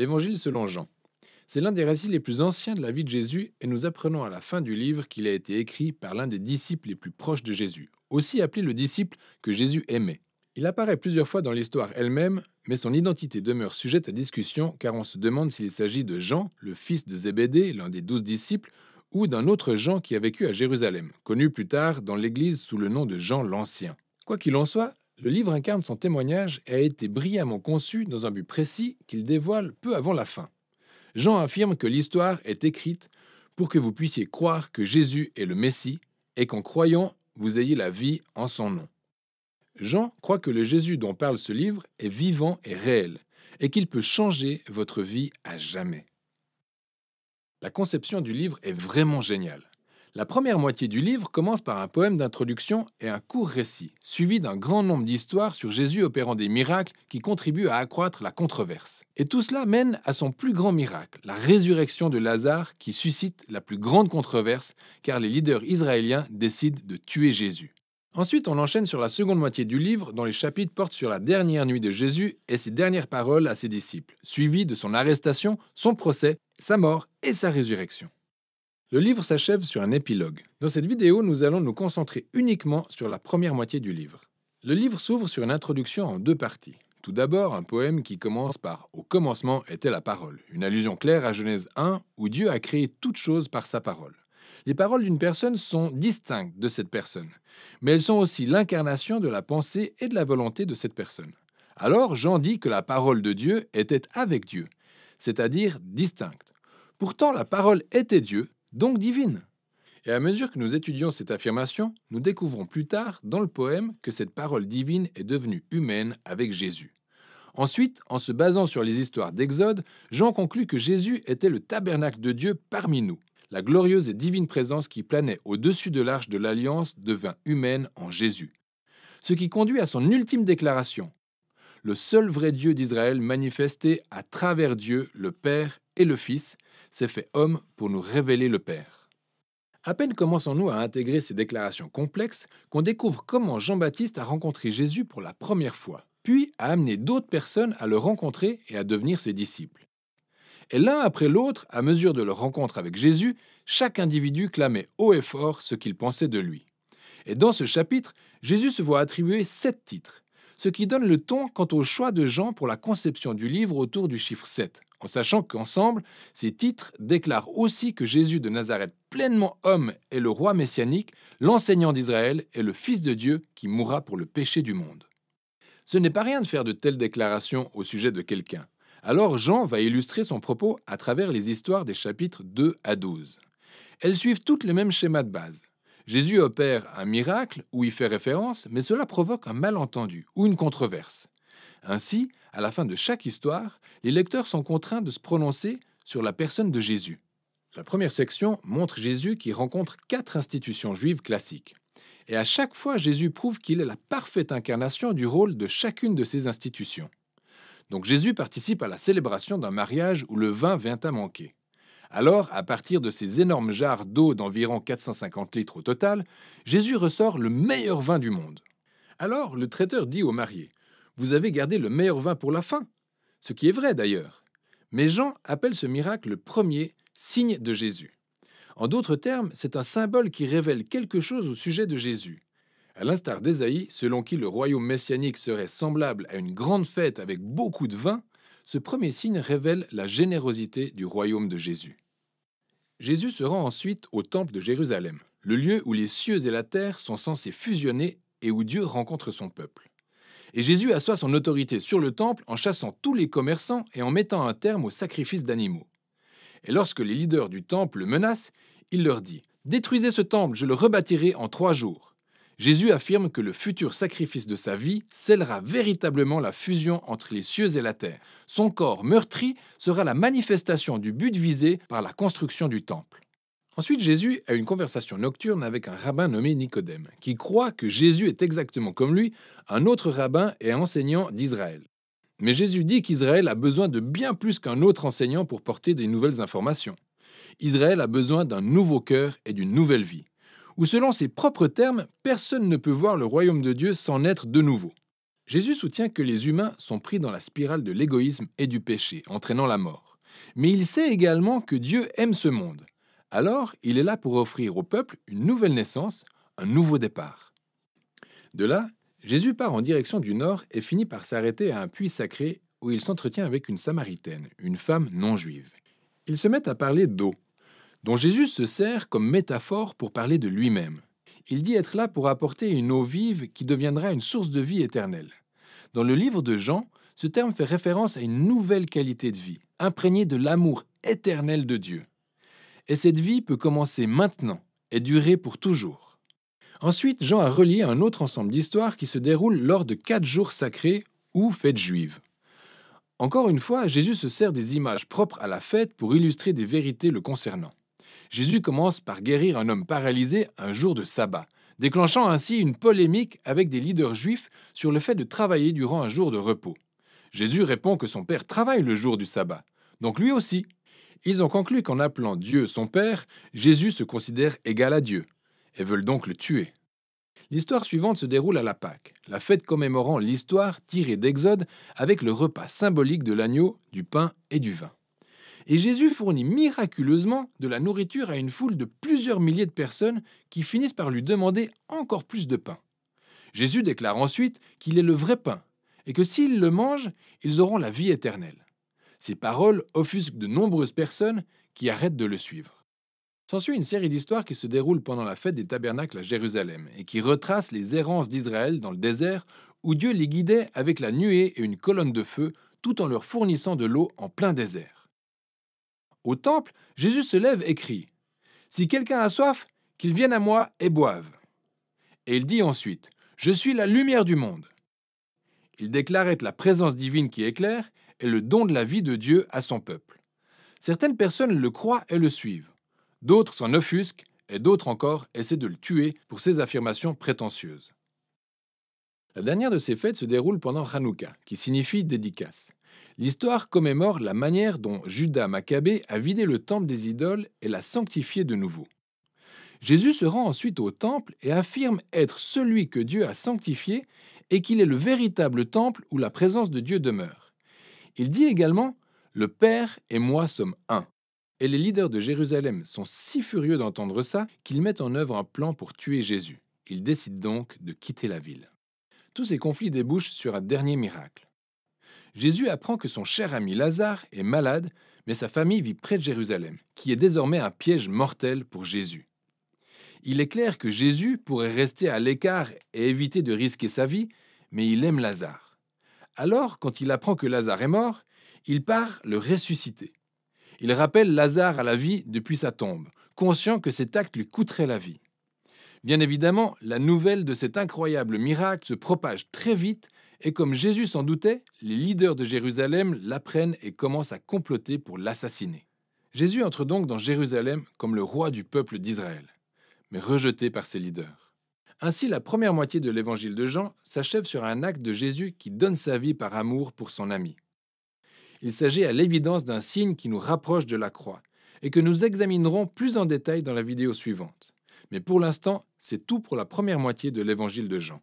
L'Évangile selon Jean. C'est l'un des récits les plus anciens de la vie de Jésus et nous apprenons à la fin du livre qu'il a été écrit par l'un des disciples les plus proches de Jésus, aussi appelé le disciple que Jésus aimait. Il apparaît plusieurs fois dans l'histoire elle-même, mais son identité demeure sujette à discussion car on se demande s'il s'agit de Jean, le fils de Zébédée, l'un des douze disciples, ou d'un autre Jean qui a vécu à Jérusalem, connu plus tard dans l'Église sous le nom de Jean l'Ancien. Quoi qu'il en soit, le livre incarne son témoignage et a été brillamment conçu dans un but précis qu'il dévoile peu avant la fin. Jean affirme que l'histoire est écrite pour que vous puissiez croire que Jésus est le Messie et qu'en croyant, vous ayez la vie en son nom. Jean croit que le Jésus dont parle ce livre est vivant et réel, et qu'il peut changer votre vie à jamais. La conception du livre est vraiment géniale. La première moitié du livre commence par un poème d'introduction et un court récit, suivi d'un grand nombre d'histoires sur Jésus opérant des miracles qui contribuent à accroître la controverse. Et tout cela mène à son plus grand miracle, la résurrection de Lazare, qui suscite la plus grande controverse, car les leaders israéliens décident de tuer Jésus. Ensuite, on enchaîne sur la seconde moitié du livre, dont les chapitres portent sur la dernière nuit de Jésus et ses dernières paroles à ses disciples, suivies de son arrestation, son procès, sa mort et sa résurrection. Le livre s'achève sur un épilogue. Dans cette vidéo, nous allons nous concentrer uniquement sur la première moitié du livre. Le livre s'ouvre sur une introduction en deux parties. Tout d'abord, un poème qui commence par Au commencement était la parole, une allusion claire à Genèse 1 où Dieu a créé toute chose par sa parole. Les paroles d'une personne sont distinctes de cette personne, mais elles sont aussi l'incarnation de la pensée et de la volonté de cette personne. Alors Jean dit que la parole de Dieu était avec Dieu, c'est-à-dire distincte. Pourtant, la parole était Dieu, donc divine. Et à mesure que nous étudions cette affirmation, nous découvrons plus tard dans le poème que cette parole divine est devenue humaine avec Jésus. Ensuite, en se basant sur les histoires d'Exode, Jean conclut que Jésus était le tabernacle de Dieu parmi nous. La glorieuse et divine présence qui planait au-dessus de l'arche de l'alliance devint humaine en Jésus. Ce qui conduit à son ultime déclaration. Le seul vrai Dieu d'Israël manifesté à travers Dieu, le Père et le Fils, s'est fait homme pour nous révéler le Père. À peine commençons-nous à intégrer ces déclarations complexes qu'on découvre comment Jean-Baptiste a rencontré Jésus pour la première fois, puis a amené d'autres personnes à le rencontrer et à devenir ses disciples. Et l'un après l'autre, à mesure de leur rencontre avec Jésus, chaque individu clamait haut et fort ce qu'il pensait de lui. Et dans ce chapitre, Jésus se voit attribuer sept titres, ce qui donne le ton quant au choix de Jean pour la conception du livre autour du chiffre 7, en sachant qu'ensemble, ces titres déclarent aussi que Jésus de Nazareth, pleinement homme, est le roi messianique, l'enseignant d'Israël et le Fils de Dieu qui mourra pour le péché du monde. Ce n'est pas rien de faire de telles déclarations au sujet de quelqu'un. Alors Jean va illustrer son propos à travers les histoires des chapitres 2 à 12. Elles suivent toutes les mêmes schémas de base. Jésus opère un miracle ou y fait référence, mais cela provoque un malentendu ou une controverse. Ainsi, à la fin de chaque histoire, les lecteurs sont contraints de se prononcer sur la personne de Jésus. La première section montre Jésus qui rencontre quatre institutions juives classiques. Et à chaque fois, Jésus prouve qu'il est la parfaite incarnation du rôle de chacune de ces institutions. Donc Jésus participe à la célébration d'un mariage où le vin vient à manquer. Alors, à partir de ces énormes jarres d'eau d'environ 450 litres au total, Jésus ressort le meilleur vin du monde. Alors, le traiteur dit au marié Vous avez gardé le meilleur vin pour la fin, ce qui est vrai d'ailleurs. Mais Jean appelle ce miracle le premier signe de Jésus. En d'autres termes, c'est un symbole qui révèle quelque chose au sujet de Jésus. À l'instar d'Ésaïe, selon qui le royaume messianique serait semblable à une grande fête avec beaucoup de vin, ce premier signe révèle la générosité du royaume de Jésus. Jésus se rend ensuite au temple de Jérusalem, le lieu où les cieux et la terre sont censés fusionner et où Dieu rencontre son peuple. Et Jésus assoit son autorité sur le temple en chassant tous les commerçants et en mettant un terme au sacrifice d'animaux. Et lorsque les leaders du temple le menacent, il leur dit Détruisez ce temple, je le rebâtirai en trois jours. Jésus affirme que le futur sacrifice de sa vie scellera véritablement la fusion entre les cieux et la terre. Son corps meurtri sera la manifestation du but visé par la construction du temple. Ensuite, Jésus a une conversation nocturne avec un rabbin nommé Nicodème, qui croit que Jésus est exactement comme lui, un autre rabbin et enseignant d'Israël. Mais Jésus dit qu'Israël a besoin de bien plus qu'un autre enseignant pour porter des nouvelles informations. Israël a besoin d'un nouveau cœur et d'une nouvelle vie où selon ses propres termes, personne ne peut voir le royaume de Dieu sans être de nouveau. Jésus soutient que les humains sont pris dans la spirale de l'égoïsme et du péché, entraînant la mort. Mais il sait également que Dieu aime ce monde. Alors, il est là pour offrir au peuple une nouvelle naissance, un nouveau départ. De là, Jésus part en direction du nord et finit par s'arrêter à un puits sacré où il s'entretient avec une Samaritaine, une femme non juive. Ils se mettent à parler d'eau, dont Jésus se sert comme métaphore pour parler de lui-même. Il dit être là pour apporter une eau vive qui deviendra une source de vie éternelle. Dans le livre de Jean, ce terme fait référence à une nouvelle qualité de vie, imprégnée de l'amour éternel de Dieu. Et cette vie peut commencer maintenant et durer pour toujours. Ensuite, Jean a relié un autre ensemble d'histoires qui se déroulent lors de quatre jours sacrés ou fêtes juives. Encore une fois, Jésus se sert des images propres à la fête pour illustrer des vérités le concernant. Jésus commence par guérir un homme paralysé un jour de sabbat, déclenchant ainsi une polémique avec des leaders juifs sur le fait de travailler durant un jour de repos. Jésus répond que son Père travaille le jour du sabbat, donc lui aussi. Ils ont conclu qu'en appelant Dieu son Père, Jésus se considère égal à Dieu, et veulent donc le tuer. L'histoire suivante se déroule à la Pâque, la fête commémorant l'histoire tirée d'Exode avec le repas symbolique de l'agneau, du pain et du vin. Et Jésus fournit miraculeusement de la nourriture à une foule de plusieurs milliers de personnes qui finissent par lui demander encore plus de pain. Jésus déclare ensuite qu'il est le vrai pain, et que s'ils le mangent, ils auront la vie éternelle. Ces paroles offusquent de nombreuses personnes qui arrêtent de le suivre. S'ensuit une série d'histoires qui se déroulent pendant la fête des tabernacles à Jérusalem et qui retracent les errances d'Israël dans le désert où Dieu les guidait avec la nuée et une colonne de feu tout en leur fournissant de l'eau en plein désert au temple, Jésus se lève et crie Si quelqu'un a soif, qu'il vienne à moi et boive. Et il dit ensuite Je suis la lumière du monde. Il déclare être la présence divine qui éclaire et le don de la vie de Dieu à son peuple. Certaines personnes le croient et le suivent, d'autres s'en offusquent et d'autres encore essaient de le tuer pour ses affirmations prétentieuses. La dernière de ces fêtes se déroule pendant Hanouka, qui signifie dédicace. L'histoire commémore la manière dont Judas Maccabée a vidé le temple des idoles et l'a sanctifié de nouveau. Jésus se rend ensuite au temple et affirme être celui que Dieu a sanctifié et qu'il est le véritable temple où la présence de Dieu demeure. Il dit également Le Père et moi sommes un. Et les leaders de Jérusalem sont si furieux d'entendre ça qu'ils mettent en œuvre un plan pour tuer Jésus. Ils décident donc de quitter la ville. Tous ces conflits débouchent sur un dernier miracle. Jésus apprend que son cher ami Lazare est malade, mais sa famille vit près de Jérusalem, qui est désormais un piège mortel pour Jésus. Il est clair que Jésus pourrait rester à l'écart et éviter de risquer sa vie, mais il aime Lazare. Alors, quand il apprend que Lazare est mort, il part le ressusciter. Il rappelle Lazare à la vie depuis sa tombe, conscient que cet acte lui coûterait la vie. Bien évidemment, la nouvelle de cet incroyable miracle se propage très vite et comme Jésus s'en doutait, les leaders de Jérusalem l'apprennent et commencent à comploter pour l'assassiner. Jésus entre donc dans Jérusalem comme le roi du peuple d'Israël, mais rejeté par ses leaders. Ainsi, la première moitié de l'évangile de Jean s'achève sur un acte de Jésus qui donne sa vie par amour pour son ami. Il s'agit à l'évidence d'un signe qui nous rapproche de la croix et que nous examinerons plus en détail dans la vidéo suivante. Mais pour l'instant, c'est tout pour la première moitié de l'évangile de Jean.